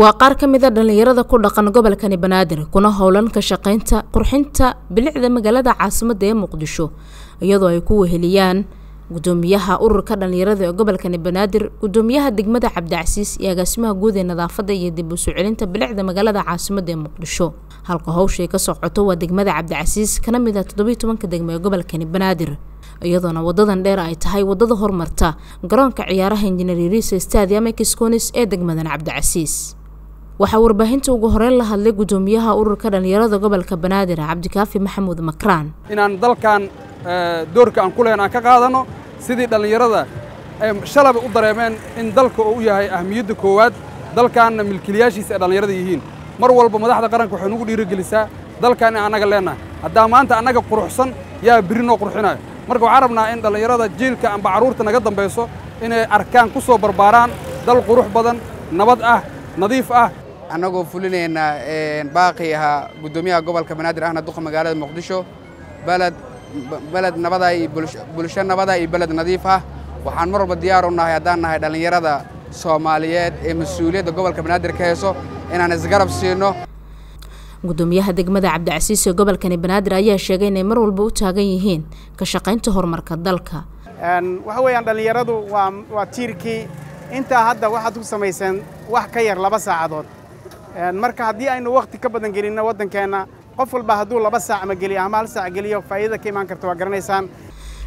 waa qaar ka mid a dhallinyarada ku dhaqan gobolkani banaadir kuna howlan ka shaqaynta qurxinta bilicda magaalada caasimadda ee muqdisho iyadoo ay ku weheliyaan gudoomiyaha ururka dhallinyarada ee gobolkani banaadir gudoomiyaha degmada cabdicasiis iyo agaasimaha guud ee nadaafada iyo dib u soo celinta bilicda magaalada caasimada ee muqdisho halka howshay ka soo waa degmada cabdicasiis kana mid a ah toddobiiy tobanka degmo ee gobolkani banaadir iyadoona waddadan dheer ay tahay waddada hormarta garoonka ciyaaraha injineeririisa stadium ee kiskonis ee degmadan cabdicasiis waxaa warbaahinta ugu horeyn la hadlay gudoomiyaha ururka dhallinyarada gobolka banaadir cabdikaafi maxamuud makraan inaan dalkan doorka aan ku leyn aan ka qaadano sidii dhallinyarada shalaba u dareemeen in dalka uu u yahay ahmiyadda koowaad dalkaanna milkiilayaashiisa ay dhallinyarada yihiin mar walba madaxda qaranka waxay nugu dhiirogelisaa dalkaan in annaga leennahay haddaa maanta annaga quruxsan yaa biri noo qurxinayo marka waxaan rabnaa in dhallinyarada jiilka amba carruurta naga dambayso inay arkaan ku soo barbaaraan dal qurux badan nabad ah nadiif ah annagoo fulinaynaa baaqi ahaa guddoomiyaha gobolka banaadir ahna duqa magaalada muqdisho baled beled nabada iyo bulsho nabada iyo beled nadiif ah waxaan mar walba diyaar u nahay haddaan nahay dhallinyarada soomaaliyeed ee mas-uuliyadda gobolka banaadir ka hayso inaan isgarab siino gudoomiyaha degmada cabdicasiis ee gobolkani banaadir ayaa sheegay inay mar walba u taagan yihiin ka shaqaynta horumarka dalka waxa weeyaan dhallinyaradu waa waa tiirkii intaa hadda waxaad ku samayseen wax ka yar laba saacadood marka haddii aynu wakhti ka badan gelinno waddankeenna qof walba hadduu laba saac ama geliyo ama hal saac geliyo faa'iidada ka imaan karta waa garanaysaan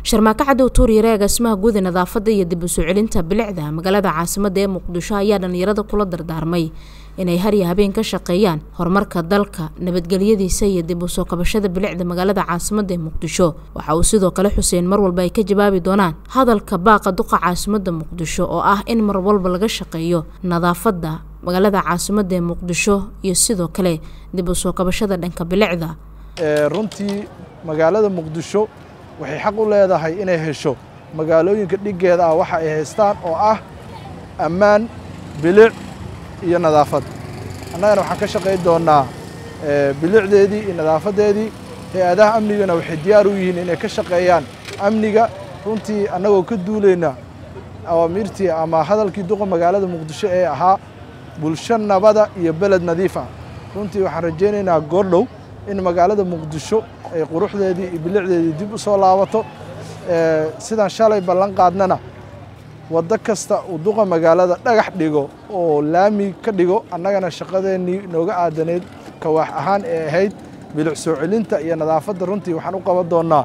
sharmaako tuur yareeg dhismaha guuda nadaafadda iyo dib usoo celinta bilicda magaalada caasimada ee muqdisho ayaa dhallinyarada kula dardaarmay inay har iyo habeen ka shaqeeyaan horumarka dalka nabadgelyadiisa iyo dib usoo kabashada bilicda magaalada caasimada ee muqdisho waxa uu sidoo kale xuseen mar walba ay ka jawaabi doonaan hadalka baaqa duqa caasimada muqdisho oo ah in mar walba laga shaqeeyo nadaafadda magaalada caasimada ee muqdisho iyo sidoo kale dib u soo kabashada dhanka bilicda runtii magaalada muqdisho waxay xaq u leedahay inay hesho magaalooyinka dhiggeeda ah waxa ay haystaan oo ah ammaan bilic iyo nadaafad annagana waxaan ka shaqayn doonaa bilicdeedii iyo nadaafadeedii hay-adaha amnigana waxay diyaar u yihiin inay ka shaqeeyaan amniga runtii annagoo ka duulayna awaamiirtii ama hadalkii duqa magaalada muqdisho ee ahaa bulsho nabada iyo beled nadiifa ah. runtii waxaan rajaynaynaa goordhow in magaalada muqdisho ay quruxdeedii iyo bilicdeedii dib u soo laabato sidaan shalay ballan qaadnana waddo kasta uu duqa magaalada dhagax dhigo oo laami ka dhigo annagana shaqadeennii nooga aadaneyd kawaax ahaan ee ahayd bilic soo celinta iyo nadaafadda runtii waxaan u qaban doonnaa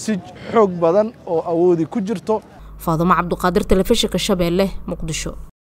si xoog badan oo awoodi ku jirto faadumo cabduqaadir telefishinka shabeelle muqdisho